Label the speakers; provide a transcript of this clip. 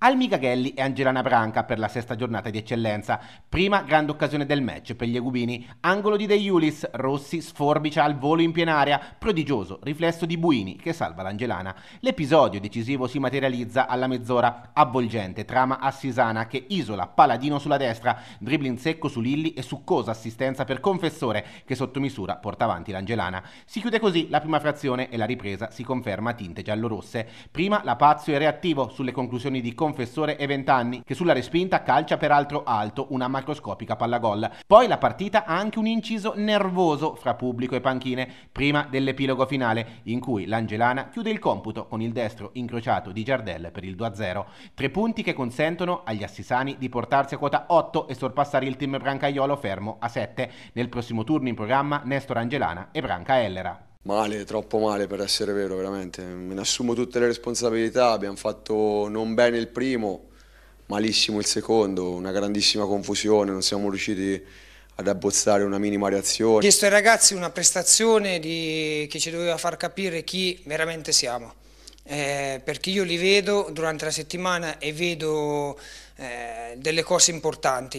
Speaker 1: Almi Gaghelli e Angelana Branca per la sesta giornata di eccellenza. Prima grande occasione del match per gli Egubini. Angolo di De Iulis, Rossi sforbicia al volo in piena area, prodigioso riflesso di Buini che salva l'Angelana. L'episodio decisivo si materializza alla mezz'ora, avvolgente trama assisana che isola Paladino sulla destra, dribbling secco su Lilli e succosa assistenza per Confessore che sotto misura porta avanti l'Angelana. Si chiude così la prima frazione e la ripresa si conferma a tinte giallorosse. Prima la Pazio è reattivo sulle conclusioni di Confessore confessore Eventanni, che sulla respinta calcia peraltro alto una macroscopica palla gol. Poi la partita ha anche un inciso nervoso fra pubblico e panchine, prima dell'epilogo finale, in cui l'Angelana chiude il computo con il destro incrociato di Giardel per il 2-0. Tre punti che consentono agli assisani di portarsi a quota 8 e sorpassare il team Brancaiolo fermo a 7. Nel prossimo turno in programma Nestor Angelana e Branca Ellera.
Speaker 2: Male, troppo male per essere vero, veramente. Me ne assumo tutte le responsabilità, abbiamo fatto non bene il primo, malissimo il secondo, una grandissima confusione, non siamo riusciti ad abbozzare una minima reazione. Ho chiesto
Speaker 3: ai ragazzi una prestazione di... che ci doveva far capire chi veramente siamo. Eh, perché io li vedo durante la settimana e vedo eh, delle cose importanti.